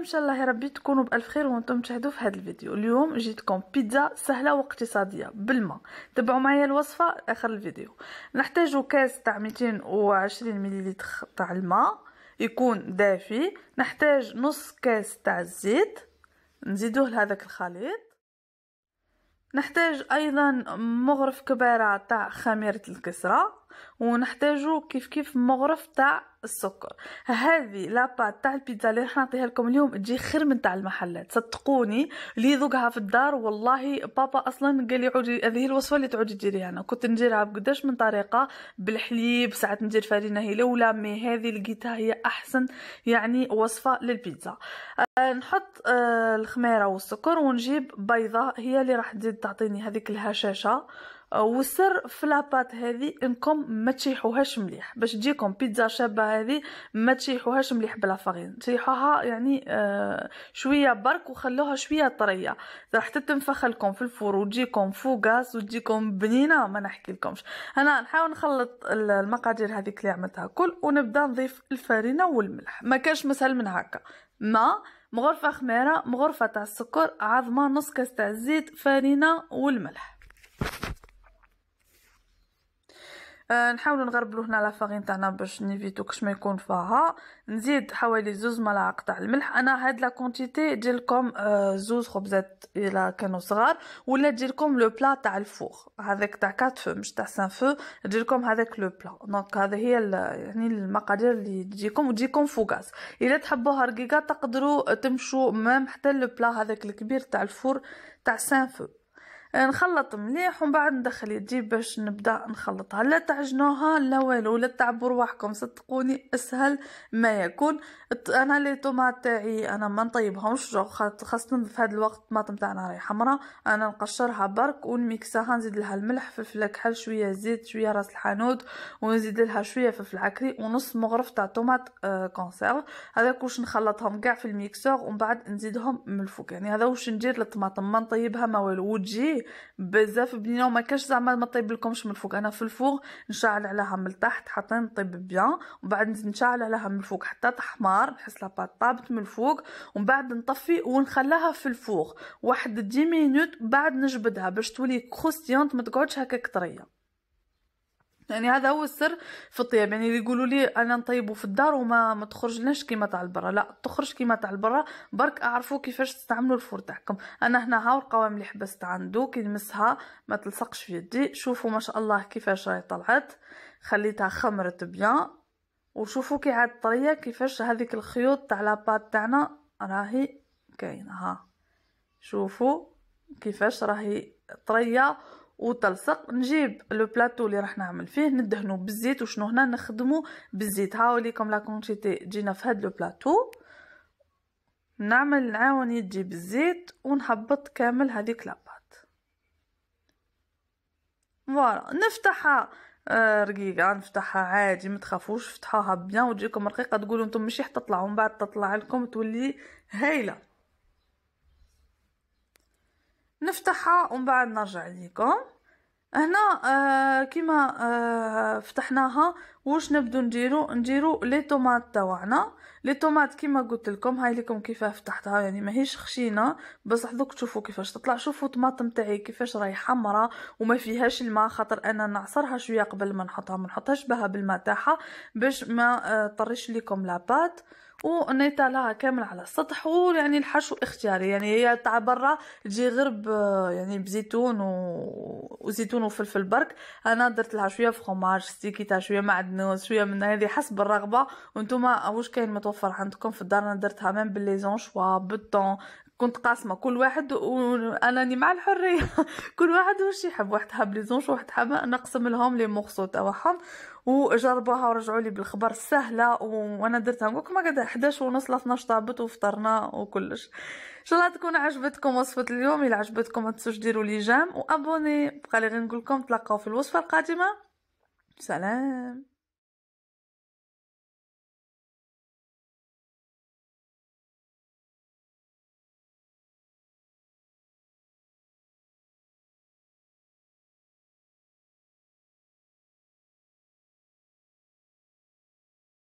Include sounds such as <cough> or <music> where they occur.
ان شاء الله يا ربي تكونوا بالف خير وانتم تشاهدوا في هذا الفيديو اليوم جيتكم بيتزا سهله واقتصاديه بالماء تبعوا معايا الوصفه اخر الفيديو نحتاج كاس تاع 220 مليلتر تاع الماء يكون دافي نحتاج نص كاس تاع الزيت نزيدوه لهذاك الخليط نحتاج ايضا مغرف كبيره تاع خميره الكسره ونحتاجو كيف كيف مغرف تاع السكر هذه لاباط تاع البيتزا اللي راح نعطيها لكم اليوم تجي خير من تاع المحلات صدقوني لي ذوقها في الدار والله بابا اصلا قال لي عودي هذه الوصفه اللي تعودي ديريها انا كنت نديرها بقداش من طريقه بالحليب ساعات ندير فرينه هي الاولى مي هذه لقيتها هي احسن يعني وصفه للبيتزا أه نحط أه الخميره والسكر ونجيب بيضه هي اللي راح تزيد تعطيني هذيك الهشاشه والسر في لاباط هذه انكم ما تشيحوهاش مليح باش تجيكم بيتزا شابه هذه ما تشيحوهاش مليح بلا فرين تشيحوها يعني آه شويه برك وخلوها شويه طريه راح تتنفخ لكم في الفور وتجيكم فوقاس وتجيكم بنينه ما نحكي لكمش انا نحاول نخلط المقادير هذيك اللي عملتها كل ونبدا نضيف الفارينه والملح ما كانش مسهل من هكا ما مغرفه خميره مغرفه تاع السكر عظمه نص كاس تاع الزيت فارينه والملح نحاولوا نغربلو هنا لافاغين تاعنا باش نيفيتو كش ما يكون فيها نزيد حوالي زوز ملاعق تاع الملح انا هاد لا كونتيتي تجيلكم زوز خبزات الا كانوا صغار ولا تجيلكم لو بلا تاع الفور هذاك تاع كات فو مش تاع سان فو تجيلكم هذاك لو بلا دونك هذا هي يعني المقادير اللي تجيكم وتجيكم فوقاس الا تحبوها رقيقه تقدروا تمشوا مام حتى لو بلا هذاك الكبير تاع الفور تاع سان فو آه، نخلط مليح ومن بعد ندخل يدي باش نبدا نخلطها لا تعجنوها لا والو لا تعبوا رواحكم صدقوني اسهل ما يكون انا لي طوماط تاعي انا ما نطيبهمش خاصه في هذا الوقت الطماطم تاعنا راهي حمراء انا نقشرها برك ونميكسها نزيد لها الملح فلفل كحل شويه زيت شويه راس الحانوت ونزيد لها شويه فلفل عكري ونص مغرف تاع طوماط آه كونسيرف هذاك واش نخلطهم كاع في الميكسور ومن بعد نزيدهم من الفوق يعني هذا واش ندير للطماطم ما نطيبها ما والو وتجي بزاف بنينه وما كاش زعما ما طيب لكمش من الفوق انا في الفوق نشعل عليها من التحت حتى نطيب بيان ومن بعد نشعل عليها من الفوق حتى تحمر نحس لا طابت من الفوق ومن بعد نطفي ونخليها في الفوق واحد 10 مينوت بعد نجبدها باش تولي كروستيانت ما تقعدش هكاك طريه يعني هذا هو السر في الطياب يعني يقولوا لي انا نطيبه في الدار وما ما تخرجناش كيما تاع البرا لا تخرج كيما تاع البرا برك اعرفوا كيفاش تستعملوا الفور تاعكم انا هنا هاو القوام اللي حبست عنده كي نمسها ما تلصقش في يدي شوفوا ما شاء الله كيفاش راهي طلعت خليتها خمرت بيان وشوفوا كي عاد طريه كيفاش هذيك الخيوط تاع لاباط تاعنا راهي كاينه ها شوفوا كيفاش راهي طريه وتلصق نجيب لو بلاطو اللي راح نعمل فيه ندهنو بالزيت وشنو هنا نخدمو بالزيت ليكم لا كونتيتي تجينا في هاد لو بلاطو نعمل نعاون يجي بالزيت ونهبط كامل هذيك لاباط فوالا نفتحها آه، رقيقة نفتحها عادي ما تخافوش فتحوها بيان وتجيكم رقيقة تقولوا انتم ماشي حتطلع من بعد تطلع لكم تولي هايله نفتحها ومن بعد نرجع ليكم هنا آه كيما آه فتحناها واش نبدو نديرو نديرو لي طوماط تاعنا لي طوماط كيما قلت لكم هاي لكم كيفاه فتحتها يعني ماهيش خشينه بصح دوك تشوفوا كيفاش تطلع شوفوا الطماطم تاعي كيفاش راهي حمراء وما فيهاش الماء خاطر انا نعصرها شويه قبل ما نحطها ما نحطهاش بها بالماء تاعها باش ما آه، طريش لكم لاباط واني طالعها كامل على السطح ويعني الحشو اختياري يعني هي تاع برا تجي غرب آه، يعني بزيتون و... وزيتون وفلفل برك انا درت لها شويه فخوماج ستيكي تاع شويه معدنوس شويه من هذه حسب الرغبه وانتم آه، واش كاين متوفر عندكم في الدار انا درتها من بالليزون شوا بالطون كنت قاسمه كل واحد وانا مع الحريه <laughs> كل واحد واش يحب واحد حاب لي زونش واحد حاب نقسم لهم لي مورسو تاعهم وجربوها ورجعوا لي بالخبر سهله وانا درتها نقولك ما قد 11 ونص ل 12 طابت وفطرنا وكلش ان شاء الله تكون عجبتكم وصفه اليوم الى عجبتكم ما تنسوش ديروا لي جام وابوني بقى لي غير نقول لكم تلاقاو في الوصفه القادمه سلام